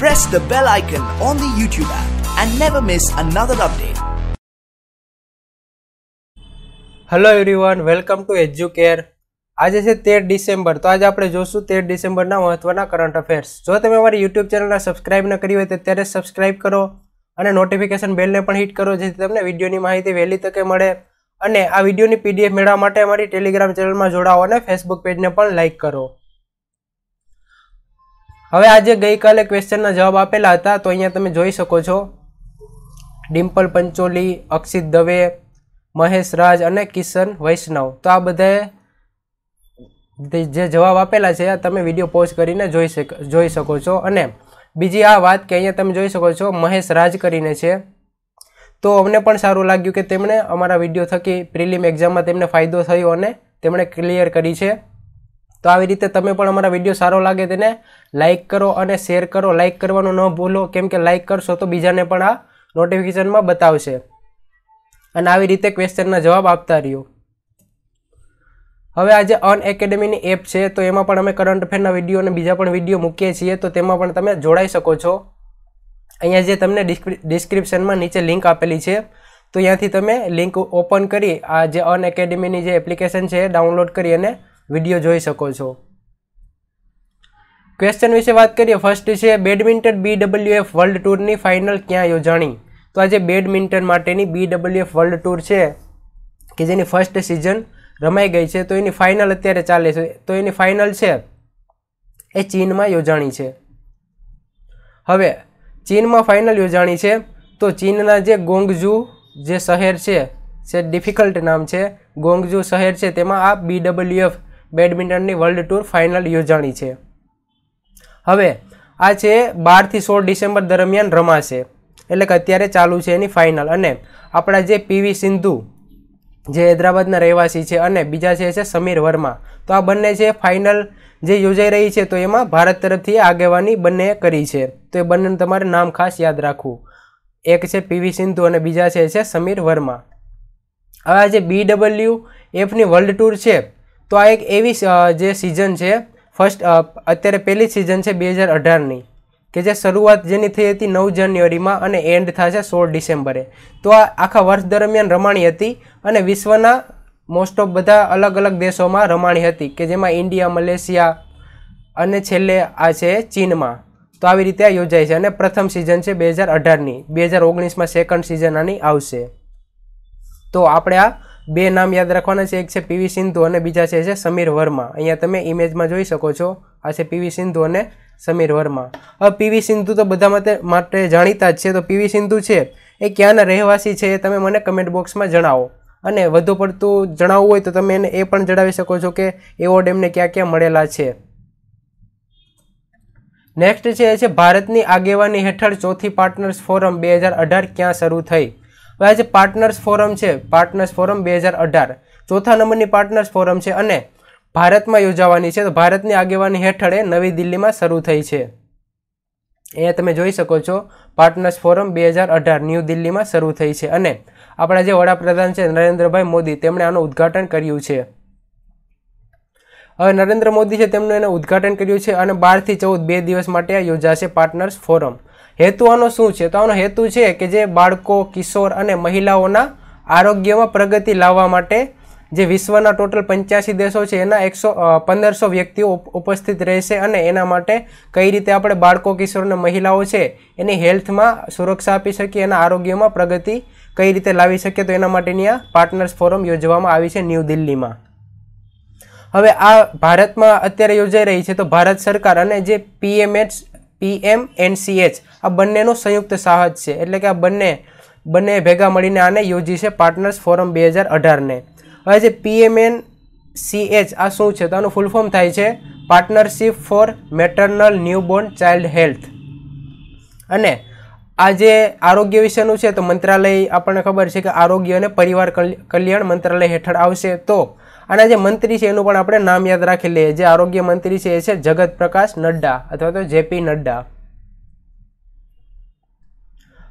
press the bell icon on the YouTube app and never miss another update. Hello everyone welcome to Educare આજે છે તેર December તો આજે આપણે જોશું તેર ડિસેમ્બરના મહત્ત્વના કરંટ અફેર્સ જો તમે અમારી યુટ્યુબ ચેનલના સબસ્ક્રાઇબ ન કરી હોય તો ત્યારે સબસ્ક્રાઇબ કરો અને નોટિફિકેશન બેલને પણ હિટ કરો જેથી તમને વિડીયોની માહિતી વહેલી તકે મળે અને આ વિડીયોની પીડીએફ મેળવવા માટે અમારી ટેલિગ્રામ ચેનલમાં જોડાઓ અને ફેસબુક પેજને પણ લાઇક કરો હવે આજે ગઈકાલે ક્વેશ્ચનના જવાબ આપેલા હતા તો અહીંયા તમે જોઈ શકો છો ડિમ્પલ પંચોલી અક્ષિત દવે મહેશ રાજ અને કિશન વૈષ્ણવ તો આ બધાએ જે જવાબ આપેલા છે તમે વિડીયો પોઝ કરીને જોઈ શક જોઈ શકો છો અને બીજી આ વાત કે અહીંયા તમે જોઈ શકો છો મહેશ રાજ કરીને છે તો અમને પણ સારું લાગ્યું કે તેમણે અમારા વિડીયો થકી પ્રિલિમ એક્ઝામમાં તેમને ફાયદો થયો અને તેમણે ક્લિયર કરી છે તો આવી રીતે તમે પણ અમારા વિડીયો સારો લાગે તેને લાઇક કરો અને શેર કરો લાઇક કરવાનું ન ભૂલો કેમ કે લાઇક કરશો તો બીજાને પણ આ નોટિફિકેશનમાં બતાવશે અને આવી રીતે ક્વેશ્ચનના જવાબ આપતા રહ્યો હવે આજે અન એકેડેમીની એપ છે તો એમાં પણ અમે કરંટ અફેરના વિડીયો અને બીજા પણ વિડીયો મૂકીએ છીએ તો તેમાં પણ તમે જોડાઈ શકો છો અહીંયા જે તમને ડિસ્ક્રિપ્શનમાં નીચે લિંક આપેલી છે તો ત્યાંથી તમે લિંક ઓપન કરી આ જે અન એકેડમીની જે એપ્લિકેશન છે ડાઉનલોડ કરી અને વિડીયો જોઈ શકો છો ક્વેશ્ચન વિશે વાત કરીએ ફર્સ્ટ છે બેડમિન્ટન બી બીડબલ્યુએફ વર્લ્ડ ટૂરની ફાઇનલ ક્યાં યોજાણી તો આજે બેડમિન્ટન માટેની બીડબલ્યુએફ વર્લ્ડ ટૂર છે કે જેની ફર્સ્ટ સિઝન રમાઈ ગઈ છે તો એની ફાઇનલ અત્યારે ચાલે છે તો એની ફાઇનલ છે એ ચીનમાં યોજાણી છે હવે ચીનમાં ફાઇનલ યોજાણી છે તો ચીનના જે ગોંગજુ જે શહેર છે જે ડિફિકલ્ટ નામ છે ગોંગજુ શહેર છે તેમાં આ બી બીડબલ્યુએફ બેડમિન્ટનની વર્લ્ડ ટૂર ફાઇનલ યોજાણી છે હવે આ છે બારથી સોળ ડિસેમ્બર દરમિયાન રમાશે એટલે કે અત્યારે ચાલુ છે એની ફાઇનલ અને આપણા જે પીવી સિંધુ જે હૈદરાબાદના રહેવાસી છે અને બીજા છે છે સમીર વર્મા તો આ બંને છે ફાઇનલ જે યોજાઈ રહી છે તો એમાં ભારત તરફથી આગેવાની બંને કરી છે તો એ બંનેનું તમારે નામ ખાસ યાદ રાખવું એક છે પીવી સિંધુ અને બીજા છે સમીર વર્મા હવે આ જે બી ડબલ્યુ એફની વર્લ્ડ ટૂર છે તો આ એક એવી જે સિઝન છે ફર્સ્ટ અત્યારે પહેલી સિઝન છે બે હજાર અઢારની કે જે શરૂઆત જેની થઈ હતી નવ જાન્યુઆરીમાં અને એન્ડ થશે સોળ ડિસેમ્બરે તો આ આખા વર્ષ દરમિયાન રમાણી હતી અને વિશ્વના મોસ્ટ ઓફ બધા અલગ અલગ દેશોમાં રમાણી હતી કે જેમાં ઇન્ડિયા મલેશિયા અને છેલ્લે આ છે ચીનમાં તો આવી રીતે આ યોજાય છે અને પ્રથમ સિઝન છે બે હજાર અઢારની બે હજાર ઓગણીસમાં સેકન્ડ સિઝન આની આવશે તો આપણે આ બે નામ યાદ રાખવાના છે એક છે પીવી સિંધુ અને બીજા છે સમીર વર્મા અહીંયા તમે ઇમેજમાં જોઈ શકો છો આ છે પીવી સિંધુ અને સમીર વર્મા હવે પીવી સિંધુ તો બધા માટે માટે જાણીતા જ છે તો પીવી સિંધુ છે એ ક્યાંના રહેવાસી છે એ તમે મને કમેન્ટ બોક્સમાં જણાવો અને વધુ પડતું જણાવવું હોય તો તમે એને એ પણ જણાવી શકો છો કે એવોર્ડ એમને ક્યાં ક્યાં મળેલા છે નેક્સ્ટ છે એ છે ભારતની આગેવાની હેઠળ ચોથી પાર્ટનર્સ ફોરમ બે હજાર અઢાર ક્યાં શરૂ થઈ હવે આ જે પાર્ટનર્સ ફોરમ છે પાર્ટનર્સ ફોરમ બે હજાર અઢાર ચોથા નંબરની પાર્ટનર્સ ફોરમ છે અને ભારતમાં યોજાવાની છે તો ભારતની આગેવાની હેઠળ એ નવી દિલ્હીમાં શરૂ થઈ છે એ તમે જોઈ શકો છો પાર્ટનર્સ ફોરમ બે હજાર અઢાર ન્યૂ દિલ્હીમાં શરૂ થઈ છે અને આપણા જે વડાપ્રધાન છે નરેન્દ્રભાઈ મોદી તેમણે આનું ઉદ્ઘાટન કર્યું છે હવે નરેન્દ્ર મોદી છે તેમનું એને ઉદ્ઘાટન કર્યું છે અને બારથી ચૌદ બે દિવસ માટે યોજાશે પાર્ટનર્સ ફોરમ હેતુ આનો શું છે તો આનો હેતુ છે કે જે બાળકો કિશોર અને મહિલાઓના આરોગ્યમાં પ્રગતિ લાવવા માટે જે વિશ્વના ટોટલ પંચ્યાસી દેશો છે એના એકસો પંદરસો વ્યક્તિઓ ઉપસ્થિત રહેશે અને એના માટે કઈ રીતે આપણે બાળકો કિશોર અને મહિલાઓ છે એની હેલ્થમાં સુરક્ષા આપી શકીએ એના આરોગ્યમાં પ્રગતિ કઈ રીતે લાવી શકીએ તો એના માટેની આ પાર્ટનર્સ ફોરમ યોજવામાં આવી છે ન્યૂ દિલ્હીમાં હવે આ ભારતમાં અત્યારે યોજાઈ રહી છે તો ભારત સરકાર અને જે પીએમએચ પીએમ એનસીએચ આ બંનેનું સંયુક્ત સાહસ છે એટલે કે આ બંને બંને ભેગા મળીને આને યોજી છે પાર્ટનર્સ ફોરમ બે હજાર અઢારને હવે જે પીએમએન સીએચ આ શું છે તો આનું ફૂલ ફોર્મ થાય છે partnership for maternal newborn child health અને આ જે આરોગ્ય વિશેનું છે તો મંત્રાલય આપણને ખબર છે કે આરોગ્ય અને પરિવાર કલ્યાણ મંત્રાલય હેઠળ આવશે તો આના જે મંત્રી છે એનું પણ આપણે નામ યાદ રાખી લઈએ જે આરોગ્ય મંત્રી છે એ છે જગત પ્રકાશ નડ્ડા અથવા તો જેપી નડ્ડા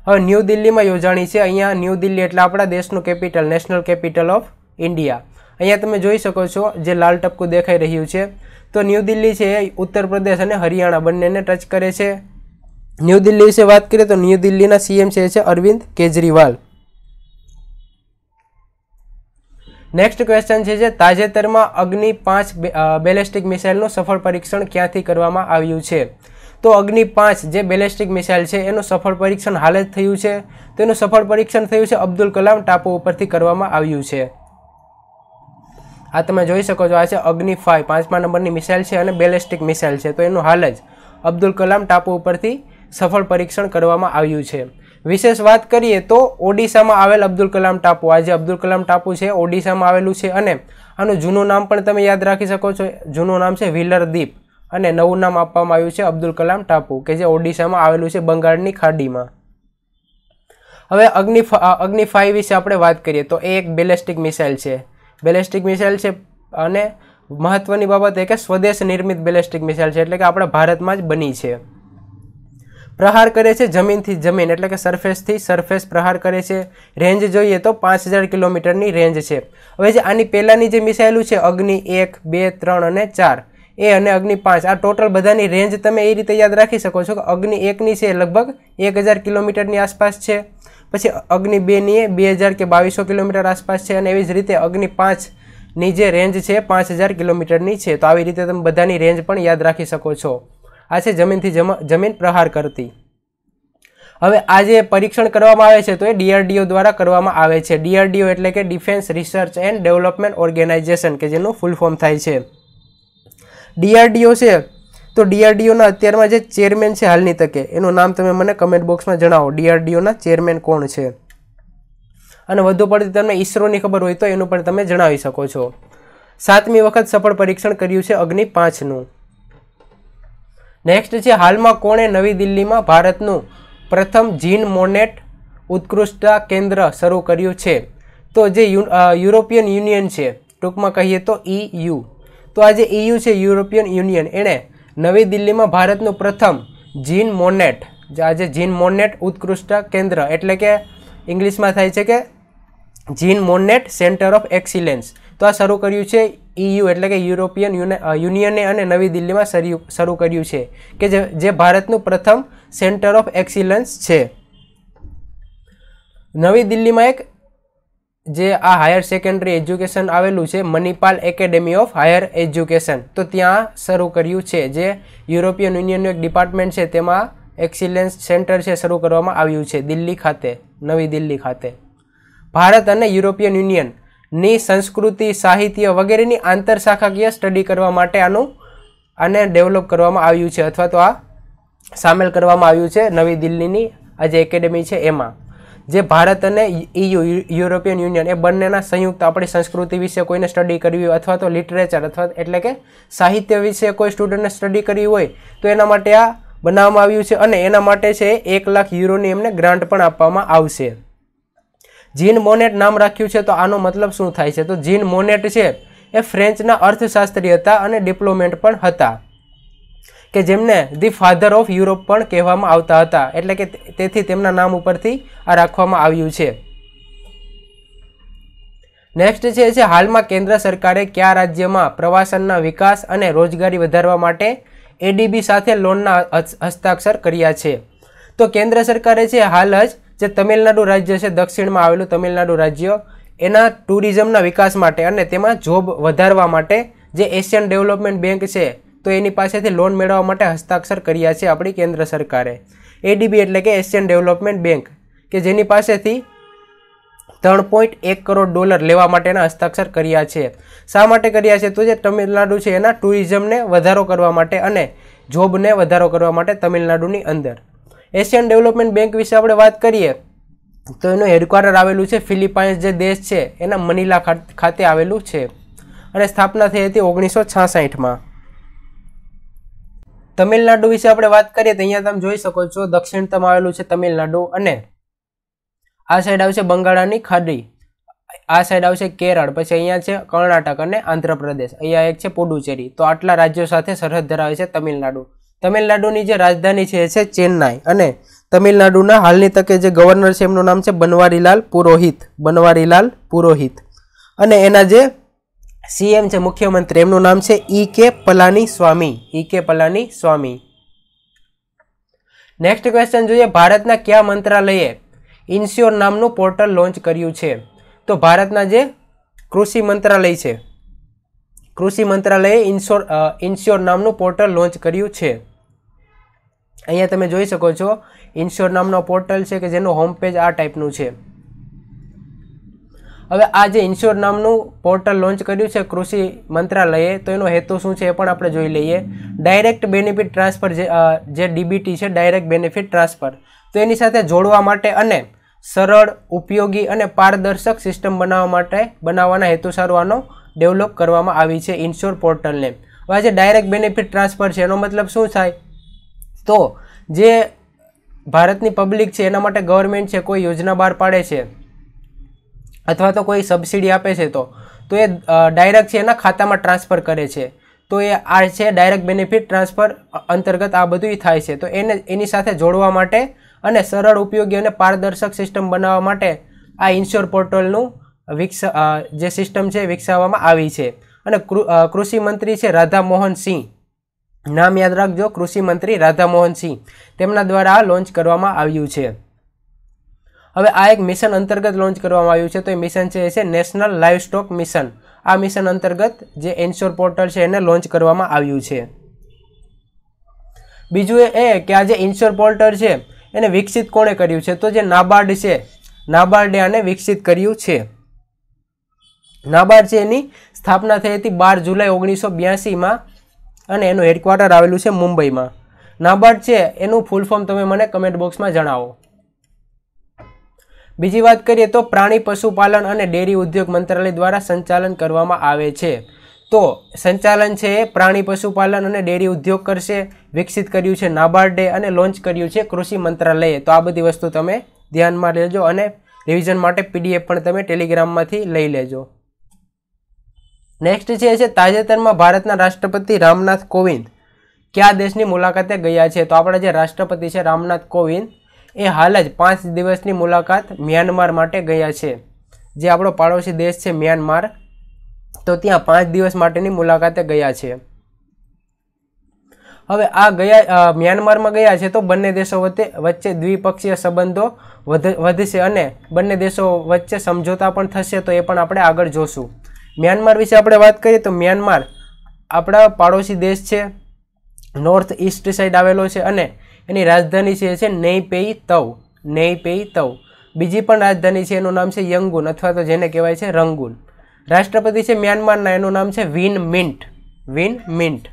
હવે ન્યૂ દિલ્હીમાં યોજાણી છે અહીંયા ન્યૂ દિલ્હી એટલે આપણા દેશનું capital national capital of India અહીંયા તમે જોઈ શકો છો જે લાલ ટપકું દેખાઈ રહ્યું છે તો ન્યૂ દિલ્હી છે એ ઉત્તર પ્રદેશ અને હરિયાણા બંનેને ટચ કરે છે ન્યૂ દિલ્હી વિશે વાત કરીએ તો ન્યૂ દિલ્હીના સીએમ છે અરવિંદ કેજરીવાલ નેક્સ્ટ ક્વેશ્ચન છે જે તાજેતરમાં અગ્નિ પાંચ બેલેસ્ટિક મિસાઇલનું સફળ પરીક્ષણ ક્યાંથી કરવામાં આવ્યું છે તો અગ્નિ પાંચ જે બેલેસ્ટિક મિસાઇલ છે એનું સફળ પરીક્ષણ હાલ જ થયું છે તેનું સફળ પરીક્ષણ થયું છે અબ્દુલ કલામ ટાપુ ઉપરથી કરવામાં આવ્યું છે આ તમે જોઈ શકો છો આ છે અગ્નિ ફાઇવ પાંચમા નંબરની મિસાઇલ છે અને બેલેસ્ટિક મિસાઇલ છે તો એનું હાલ જ અબ્દુલ કલામ ટાપુ ઉપરથી સફળ પરીક્ષણ કરવામાં આવ્યું છે વિશેષ વાત કરીએ તો ઓડિશામાં આવેલ અબ્દુલ કલામ ટાપુ આજે અબ્દુલ કલામ ટાપુ છે ઓડિશામાં આવેલું છે અને આનું જૂનું નામ પણ તમે યાદ રાખી શકો છો જૂનું નામ છે વ્હીલર દ્વીપ અને નવું નામ આપવામાં આવ્યું છે અબ્દુલ કલામ ટાપુ કે જે ઓડિશામાં આવેલું છે બંગાળની ખાડીમાં હવે અગ્નિ અગ્નિ ફાઈવ વિશે આપણે વાત કરીએ તો એ એક બેલેસ્ટિક મિસાઇલ છે બેલેસ્ટિક મિસાઇલ છે અને મહત્ત્વની બાબત એ કે સ્વદેશ નિર્મિત બેલેસ્ટિક મિસાઇલ છે એટલે કે આપણા ભારતમાં જ બની છે પ્રહાર કરે છે જમીનથી જમીન એટલે કે સરફેસથી સરફેસ પ્રહાર કરે છે રેન્જ જોઈએ તો પાંચ હજાર કિલોમીટરની રેન્જ છે હવે જે આની પહેલાંની જે મિસાઇલું છે અગ્નિ એક બે ત્રણ અને ચાર એ અને અગ્નિ પાંચ આ ટોટલ બધાની રેન્જ તમે એ રીતે યાદ રાખી શકો છો કે અગ્નિ એકની છે લગભગ એક હજાર કિલોમીટરની આસપાસ છે પછી અગ્નિ બેની એ બે હજાર કે બાવીસો કિલોમીટર આસપાસ છે અને એવી જ રીતે અગ્નિ પાંચની જે રેન્જ છે પાંચ હજાર કિલોમીટરની છે તો આવી રીતે તમે બધાની રેન્જ પણ યાદ રાખી શકો છો આ છે જમીનથી જમીન પ્રહાર કરતી હવે આ જે પરીક્ષણ કરવામાં આવે છે તો એ ડીઆરડીઓ દ્વારા કરવામાં આવે છે ડીઆરડીઓ એટલે કે defence research and development organisation કે જેનું ફૂલ ફોર્મ થાય છે ડીઆરડીઓ છે તો ડીઆરડીઓના અત્યારમાં જે ચેરમેન છે હાલની તકે એનું નામ તમે મને કમેન્ટ બોક્સમાં જણાવો ડીઆરડીઓના ચેરમેન કોણ છે અને વધુ પડતી તમને ઈસરોની ખબર હોય તો એનું પણ તમે જણાવી શકો છો સાતમી વખત સફળ પરીક્ષણ કર્યું છે અગ્નિ પાંચનું નેક્સ્ટ છે હાલમાં કોણે નવી દિલ્હીમાં ભારતનું પ્રથમ જીન મોનેટ ઉત્કૃષ્ટતા કેન્દ્ર શરૂ કર્યું છે તો જે યુરોપિયન યુનિયન છે ટૂંકમાં કહીએ તો ઈયુ તો આ જે ઈયુ છે યુરોપિયન યુનિયન એણે નવી દિલ્હીમાં ભારતનું પ્રથમ જીન મોનેટ આજે જીન મોનેટ ઉત્કૃષ્ટ કેન્દ્ર એટલે કે ઇંગ્લિશમાં થાય છે કે Jean Monnet centre of excellence તો આ શરૂ કર્યું છે ઈયુ e એટલે કે યુરોપિયન યુનિયને અને નવી દિલ્હીમાં શરૂ કર્યું છે કે જે ભારતનું પ્રથમ સેન્ટર ઓફ એક્સિલન્સ છે નવી દિલ્હીમાં એક જે આ હાયર સેકન્ડરી એજ્યુકેશન આવેલું છે Manipal academy of higher education તો ત્યાં શરૂ કર્યું છે જે યુરોપિયન યુનિયનનું એક ડિપાર્ટમેન્ટ છે તેમાં એક્સિલન્સ સેન્ટર છે શરૂ કરવામાં આવ્યું છે દિલ્હી ખાતે નવી દિલ્હી ખાતે ભારત અને યુરોપિયન યુનિયન ની સંસ્કૃતિ સાહિત્ય વગેરેની આંતરશાખાકીય સ્ટડી કરવા માટે આનું આને ડેવલપ કરવામાં આવ્યું છે અથવા તો આ સામેલ કરવામાં આવ્યું છે નવી દિલ્હીની આ જે એકેડેમી છે એમાં જે ભારત અને ઇયુ યુરોપિયન યુનિયન એ બંનેના સંયુક્ત આપણી સંસ્કૃતિ વિશે કોઈને સ્ટડી કરવી હોય અથવા તો લિટરેચર અથવા એટલે કે સાહિત્ય વિશે કોઈ સ્ટુડન્ટને સ્ટડી કરવી હોય તો એના માટે આ બનાવવામાં આવ્યું છે અને એના માટે છે એક લાખ યુરોની એમને ગ્રાન્ટ પણ આપવામાં આવશે જીન મોનેટ નામ રાખ્યું છે તો આનો મતલબ શું થાય છે તો જીન મોનેટ છે એ ફ્રેન્ચના અર્થશાસ્ત્રી હતા અને ડિપ્લોમેટ પણ હતા કે જેમને ધી ફાધર ઓફ યુરોપ પણ કહેવામાં આવતા હતા એટલે કે તેથી તેમના નામ ઉપરથી આ રાખવામાં આવ્યું છે નેક્સ્ટ છે જે હાલમાં કેન્દ્ર સરકારે કયા રાજ્યમાં પ્રવાસનના વિકાસ અને રોજગારી વધારવા માટે એડીબી સાથે લોનના હસ્તાક્ષર કર્યા છે તો કેન્દ્ર સરકારે છે હાલ જ જે તમિલનાડુ રાજ્ય છે દક્ષિણમાં આવેલું તમિલનાડુ રાજ્ય એના ટુરિઝમના વિકાસ માટે અને તેમાં જોબ વધારવા માટે જે એશિયન ડેવલપમેન્ટ બેંક છે તો એની પાસેથી લોન મેળવવા માટે હસ્તાક્ષર કર્યા છે આપણી કેન્દ્ર સરકારે એડીબી એટલે કે એશિયન ડેવલપમેન્ટ બેંક કે જેની પાસેથી ત્રણ પોઈન્ટ એક કરોડ ડોલર લેવા માટેના હસ્તાક્ષર કર્યા છે શા માટે કર્યા છે તો જે તમિલનાડુ છે એના ટુરિઝમને વધારો કરવા માટે અને જોબને વધારો કરવા માટે તમિલનાડુની અંદર એશિયન ડેવલપમેન્ટ બેન્ક વિશે આપણે વાત કરીએ તો એનું હેડક્વાર્ટર આવેલું છે ફિલિપાઇન્સ જે દેશ છે એના મનીલા ખાતે આવેલું છે અને સ્થાપના થઈ હતી ઓગણીસો છાસઠમાં તમિલનાડુ વિશે આપણે વાત કરીએ તો અહીંયા તમે જોઈ શકો છો દક્ષિણતમ આવેલું છે તમિલનાડુ અને આ સાઈડ આવશે બંગાળાની ખાડી આ સાઈડ આવશે કેરળ પછી અહીંયા છે કર્ણાટક અને આંધ્રપ્રદેશ અહીંયા એક છે પુડુચેરી તો આટલા રાજ્યો સાથે સરહદ ધરાવે છે તમિલનાડુ તમિલનાડુની જે રાજધાની છે એ છે ચેન્નાઈ અને તમિલનાડુના હાલની તકે જે ગવર્નર છે એમનું નામ છે બનવારીલાલ પુરોહિત બનવારીલાલ પુરોહિત અને એના જે સીએમ છે મુખ્યમંત્રી એમનું નામ છે ઈ કે પલાની સ્વામી ઈ કે પલાની સ્વામી નેક્સ્ટ ક્વેશ્ચન જોઈએ ભારતના કયા મંત્રાલયે ઇન્સ્યોર નામનું પોર્ટલ લોન્ચ કર્યું છે તો ભારતના જે કૃષિ મંત્રાલય છે કૃષિ મંત્રાલયે ઇન્શ્યોર ઇન્શ્યોર નામનું પોર્ટલ લોન્ચ કર્યું છે અહીંયા તમે જોઈ શકો છો ઇન્શ્યોર નામનો પોર્ટલ છે કે જેનું હોમ પેજ આ ટાઈપનું છે હવે આ જે ઇન્શ્યોર નામનું પોર્ટલ લોન્ચ કર્યું છે કૃષિ મંત્રાલયે તો એનો હેતુ શું છે એ પણ આપણે જોઈ લઈએ ડાયરેક્ટ બેનિફિટ ટ્રાન્સફર જે જે ડીબીટી છે ડાયરેક્ટ બેનિફિટ ટ્રાન્સફર તો એની સાથે જોડવા માટે અને સરળ ઉપયોગી અને પારદર્શક સિસ્ટમ બનાવવા માટે બનાવવાના હેતુ આનો ડેવલપ કરવામાં આવી છે ઇન્શ્યોર પોર્ટલને હવે જે ડાયરેક્ટ બેનિફિટ ટ્રાન્સફર છે એનો મતલબ શું થાય તો જે ભારતની પબ્લિક છે એના માટે ગવર્મેન્ટ છે કોઈ યોજના બહાર પાડે છે અથવા તો કોઈ સબસિડી આપે છે તો તો એ ડાયરેક્ટ છે એના ખાતામાં ટ્રાન્સફર કરે છે તો એ આ છે ડાયરેક્ટ બેનિફિટ ટ્રાન્સફર અંતર્ગત આ બધું થાય છે તો એને એની સાથે જોડવા માટે અને સરળ ઉપયોગી અને પારદર્શક સિસ્ટમ બનાવવા માટે આ ઇન્શ્યોર પોર્ટલનું વિકસ જે સિસ્ટમ છે વિકસાવવામાં આવી છે અને કૃષિ મંત્રી છે રાધામોહન સિંહ નામ યાદ રાખજો કૃષિ મંત્રી રાધામોહન સિંહ તેમના દ્વારા લોન્ચ કરવામાં આવ્યું છે હવે આ એક મિશન અંતર્ગત લોન્ચ કરવામાં આવ્યું છે તો એ મિશન છે એ છે નેશનલ લાઈવ સ્ટોક મિશન આ મિશન અંતર્ગત જે એન્શ્યોર પોર્ટલ છે એને લોન્ચ કરવામાં આવ્યું છે બીજું એ કે આ જે ઇન્સ્યોર પોર્ટલ છે એને વિકસિત કોણે કર્યું છે તો જે નાબાર્ડ છે નાબાર્ડે આને વિકસિત કર્યું છે નાબાર્ડ છે એની સ્થાપના થઈ હતી બાર જુલાઈ ઓગણીસો બ્યાસીમાં અને એનું હેડક્વાર્ટર આવેલું છે મુંબઈમાં નાબાર્ડ છે એનું ફૂલ ફોર્મ તમે મને કમેન્ટ બોક્સમાં જણાવો બીજી વાત કરીએ તો પ્રાણી પશુપાલન અને ડેરી ઉદ્યોગ મંત્રાલય દ્વારા સંચાલન કરવામાં આવે છે તો સંચાલન છે એ પ્રાણી પશુપાલન અને ડેરી ઉદ્યોગ કરશે વિકસિત કર્યું છે નાબાર્ડે અને લોન્ચ કર્યું છે કૃષિ મંત્રાલયે તો આ બધી વસ્તુ તમે ધ્યાનમાં લેજો અને રિવિઝન માટે પીડીએફ પણ તમે ટેલિગ્રામમાંથી લઈ લેજો નેક્સ્ટ છે છે તાજેતરમાં ભારતના રાષ્ટ્રપતિ રામનાથ કોવિંદ કયા દેશની મુલાકાતે ગયા છે તો આપણા જે રાષ્ટ્રપતિ છે રામનાથ કોવિંદ એ હાલ જ પાંચ દિવસની મુલાકાત મ્યાનમાર માટે ગયા છે જે આપણો પાડોશી દેશ છે મ્યાનમાર તો ત્યાં પાંચ દિવસ માટેની મુલાકાતે ગયા છે હવે આ ગયા મ્યાનમારમાં ગયા છે તો બંને દેશો વચ્ચે વચ્ચે દ્વિપક્ષીય સંબંધો વધશે અને બંને દેશો વચ્ચે સમજોતા પણ થશે તો એ પણ આપણે આગળ જોશું મ્યાનમાર વિશે આપણે વાત કરીએ તો મ્યાનમાર આપણા પાડોશી દેશ છે નોર્થ ઈસ્ટ સાઈડ આવેલો છે અને એની રાજધાની છે છે નેઈપેઈ તવ નેઈપેઈ તવ બીજી પણ રાજધાની છે એનું નામ છે યંગુન અથવા તો જેને કહેવાય છે રંગુન રાષ્ટ્રપતિ છે મ્યાનમારના એનું નામ છે Win Myint Win Myint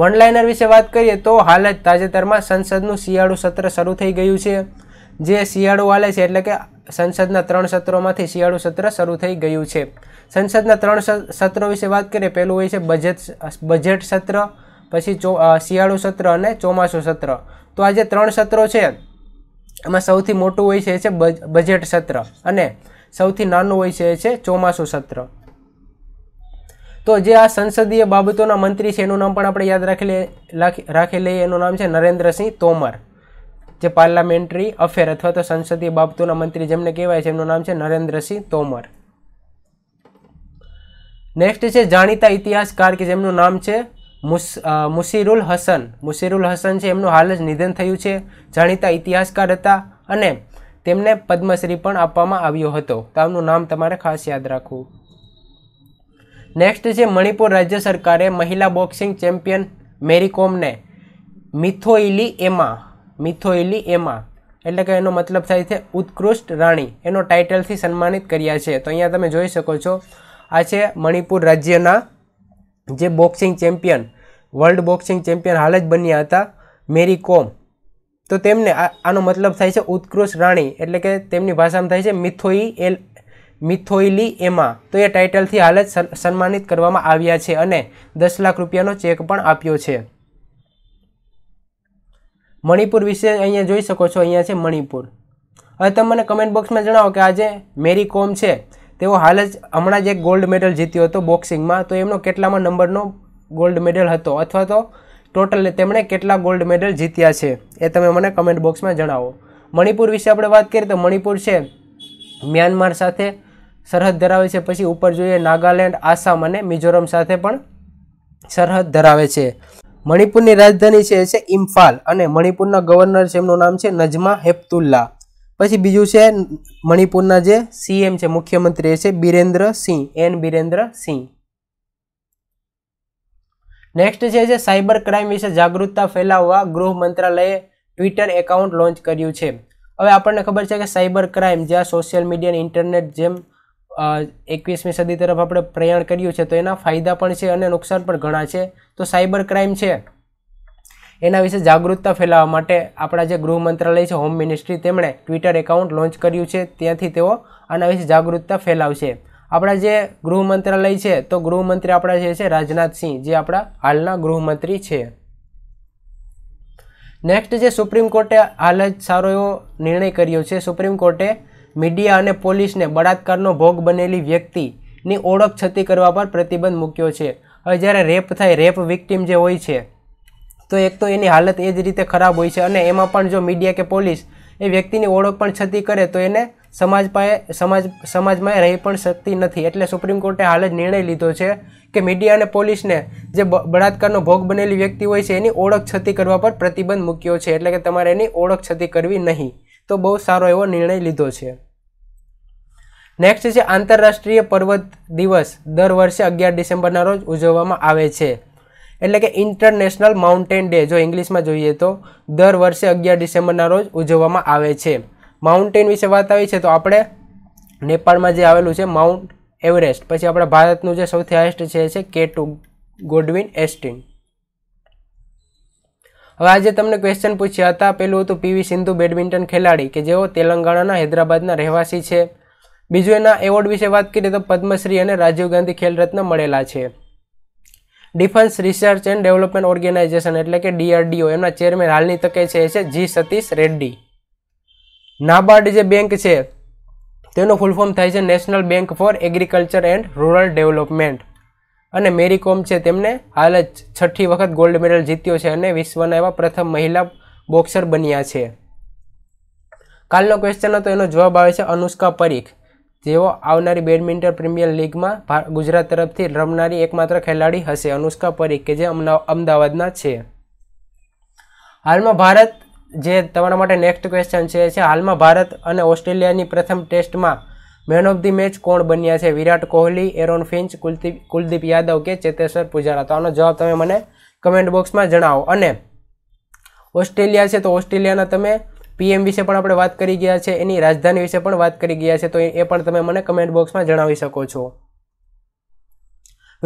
one liner વિશે વાત કરીએ તો હાલ જ તાજેતરમાં સંસદનું શિયાળુ સત્ર શરૂ થઈ ગયું છે જે શિયાળુ હાલે છે એટલે કે સંસદના ત્રણ સત્રોમાંથી શિયાળુ સત્ર શરૂ થઈ ગયું છે સંસદના ત્રણ સત્રો વિશે વાત કરીએ પહેલું હોય છે બજેટ બજેટ સત્ર પછી ચો શિયાળુ સત્ર અને ચોમાસું સત્ર તો આ જે ત્રણ સત્રો છે એમાં સૌથી મોટું હોય છે એ છે બજેટ સત્ર અને સૌથી નાનું હોય છે એ છે ચોમાસું સત્ર તો જે આ સંસદીય બાબતોના મંત્રી છે એનું નામ પણ આપણે યાદ રાખી લઈએ રાખી લઈએ એનું નામ છે નરેન્દ્રસિંહ તોમર જે પાર્લામેન્ટરી અફેર અથવા તો સંસદીય બાબતોના મંત્રી જેમને કહેવાય છે એમનું નામ છે નરેન્દ્રસિંહ તોમર નેક્સ્ટ છે જાણીતા ઇતિહાસકાર કે જેમનું નામ છે મુસીરુલ હસન મુસીરુલ હસન છે એમનું હાલ જ નિધન થયું છે જાણીતા ઇતિહાસકાર હતા અને તેમને પદ્મશ્રી પણ આપવામાં આવ્યો હતો તો આમનું નામ તમારે ખાસ યાદ રાખવું નેક્સ્ટ છે મણિપુર રાજ્ય સરકારે મહિલા બોક્સિંગ ચેમ્પિયન મેરી કોમને મિથોઇલી એમાં મિથોઇલી એમા એટલે કે એનો મતલબ થાય છે ઉત્કૃષ્ટ રાણી એનો ટાઇટલથી સન્માનિત કર્યા છે તો અહીંયા તમે જોઈ શકો છો આ છે મણિપુર રાજ્યના જે boxing champion world boxing champion હાલ જ બન્યા હતા મેરી કોમ તો તેમને આનો મતલબ થાય છે ઉત્કૃષ્ટ રાણી એટલે કે તેમની ભાષામાં થાય છે મિથોઈ એલ મિથોઈલી એમાં તો એ ટાઇટલથી હાલ જ સન્માનિત કરવામાં આવ્યા છે અને દસ લાખ રૂપિયાનો ચેક પણ આપ્યો છે મણિપુર વિશે અહીંયા જોઈ શકો છો અહીંયા છે મણિપુર હવે તમે મને કમેન્ટ બોક્સમાં જણાવો કે આજે મેરી કોમ છે તેઓ હાલ જ હમણાં જ એક ગોલ્ડ મેડલ જીત્યો હતો બોક્સિંગમાં તો એમનો કેટલામાં નંબરનો ગોલ્ડ મેડલ હતો અથવા તો ટોટલ તેમણે કેટલા ગોલ્ડ મેડલ જીત્યા છે એ તમે મને કમેન્ટ બોક્સમાં જણાવો મણિપુર વિશે આપણે વાત કરીએ તો મણિપુર છે મ્યાનમાર સાથે સરહદ ધરાવે છે પછી ઉપર જોઈએ નાગાલેન્ડ આસામ અને મિઝોરમ સાથે પણ સરહદ ધરાવે છે મણિપુરની રાજધાની છે છે ઇમ્ફાલ અને મણિપુરના ગવર્નર છે એમનું નામ છે નજમા હેપતુલ્લા પછી બીજું છે મણિપુરના જે સીએમ છે મુખ્યમંત્રી એ છે બિરેન્દ્ર સિંહ એન બિરેન્દ્ર સિંહ નેક્સ્ટ છે જે સાયબર ક્રાઇમ વિશે જાગૃતતા ફેલાવવા ગૃહ મંત્રાલયે ટ્વિટર એકાઉન્ટ લોન્ચ કર્યું છે હવે આપણને ખબર છે કે સાયબર ક્રાઇમ જ્યાં સોશિયલ મીડિયા ઇન્ટરનેટ જેમ એકવીસમી સદી તરફ આપણે પ્રયાણ કર્યું છે તો એના ફાયદા પણ છે અને નુકસાન પણ ઘણા છે તો સાયબર ક્રાઇમ છે એના વિશે જાગૃતતા ફેલાવવા માટે આપણા જે ગૃહ મંત્રાલય છે હોમ મિનિસ્ટ્રી તેમણે ટ્વિટર એકાઉન્ટ લોન્ચ કર્યું છે ત્યાંથી તેઓ આના વિશે જાગૃતતા ફેલાવશે આપણા જે ગૃહ મંત્રાલય છે તો ગૃહમંત્રી આપણા જે છે રાજનાથસિંહ જે આપણા હાલના ગૃહમંત્રી છે નેક્સ્ટ જે સુપ્રીમ કોર્ટે હાલ જ સારો એવો નિર્ણય કર્યો છે સુપ્રીમ કોર્ટે મીડિયા અને પોલીસને બળાત્કારનો ભોગ બનેલી વ્યક્તિની ઓળખ છતી કરવા પર પ્રતિબંધ મૂક્યો છે હવે જ્યારે રેપ થાય રેપ વિક્ટીમ જે હોય છે તો એક તો એની હાલત એ જ રીતે ખરાબ હોય છે અને એમાં પણ જો મીડિયા કે પોલીસ એ વ્યક્તિની ઓળખ પણ છતી કરે તો એને સમાજ પાસે સમાજ સમાજમાં રહી પણ શકતી નથી એટલે સુપ્રીમ કોર્ટે હાલ જ નિર્ણય લીધો છે કે મીડિયા અને પોલીસને જે બળાત્કારનો ભોગ બનેલી વ્યક્તિ હોય છે એની ઓળખ છતી કરવા પર પ્રતિબંધ મૂક્યો છે એટલે કે તમારે એની ઓળખ છતી કરવી નહીં તો બહુ સારો એવો નિર્ણય લીધો છે નેક્સ્ટ છે આંતરરાષ્ટ્રીય પર્વત દિવસ દર વર્ષે અગિયાર ડિસેમ્બરના રોજ ઉજવવામાં આવે છે એટલે કે ઇન્ટરનેશનલ માઉન્ટેન ડે જો ઇંગ્લિશમાં જોઈએ તો દર વર્ષે અગિયાર ડિસેમ્બરના રોજ ઉજવવામાં આવે છે માઉન્ટેન વિશે વાત આવી છે તો આપણે નેપાળમાં જે આવેલું છે માઉન્ટ એવરેસ્ટ પછી આપણા ભારતનું જે સૌથી હાઈએસ્ટ છે છે કે ટુ ગોડવિન એસ્ટિન હવે આજે તમને ક્વેશ્ચન પૂછ્યા હતા પહેલું હતું પીવી સિંધુ બેડમિન્ટન ખેલાડી કે જેઓ તેલંગાણાના હૈદરાબાદના રહેવાસી છે બીજું એના એવોર્ડ વિશે વાત કરીએ તો પદ્મશ્રી અને રાજીવ ગાંધી ખેલ રત્ન મળેલા છે defence research and development organisation એટલે કે ડીઆરડીઓ એમના ચેરમેન હાલની તકે છે છે જી સતીશ રેડ્ડી નાબાર્ડ જે બેંક છે તેનો ફૂલ ફોર્મ થાય છે national bank for agriculture and rural development અને મેરી કોમ છે તેમને હાલ જ છઠ્ઠી વખત ગોલ્ડ મેડલ જીત્યો છે અને વિશ્વના એવા પ્રથમ મહિલા બોક્સર બન્યા છે કાલનો ક્વેશ્ચન હતો એનો જવાબ આવે છે અનુષ્કા પરીખ જેઓ આવનારી બેડમિન્ટન પ્રીમિયર લીગમાં ગુજરાત તરફથી રમનારી એકમાત્ર ખેલાડી હશે અનુષ્કા પરીખ કે જે અમદાવાદના છે હાલમાં ભારત જે તમારા માટે નેક્સ્ટ ક્વેશ્ચન છે હાલમાં ભારત અને ઓસ્ટ્રેલિયાની પ્રથમ ટેસ્ટમાં મેન ઓફ ધી મેચ કોણ બન્યા છે વિરાટ કોહલી એરોન ફિન્ચ કુલદીપ કુલદીપ યાદવ કે ચેતેશ્વર પૂજારા તો આનો જવાબ તમે મને કમેન્ટ બોક્સમાં જણાવો અને ઓસ્ટ્રેલિયા છે તો ઓસ્ટ્રેલિયાના તમે પીએમ વિશે પણ આપણે વાત કરી ગયા છે એની રાજધાની વિશે પણ વાત કરી ગયા છે તો એ પણ તમે મને કમેન્ટ બોક્સમાં જણાવી શકો છો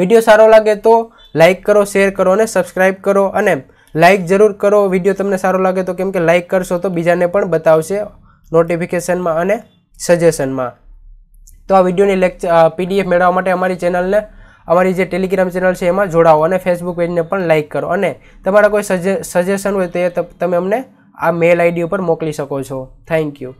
વિડીયો સારો લાગે તો લાઇક કરો શેર કરો અને સબસ્ક્રાઇબ કરો અને લાઇક જરૂર કરો વિડીયો તમને સારો લાગે તો કેમ કે લાઇક કરશો તો બીજાને પણ બતાવશે નોટિફિકેશનમાં અને સજેશનમાં તો આ વિડીયોની લેક્ચર પીડીએફ મેળવવા માટે અમારી ચેનલને અમારી જે ટેલિગ્રામ ચેનલ છે એમાં જોડાવો અને ફેસબુક પેજને પણ લાઇક કરો અને તમારા કોઈ સજેશન હોય તો તમે અમને આ મેલ આઈડી ઉપર મોકલી શકો છો થેન્ક યુ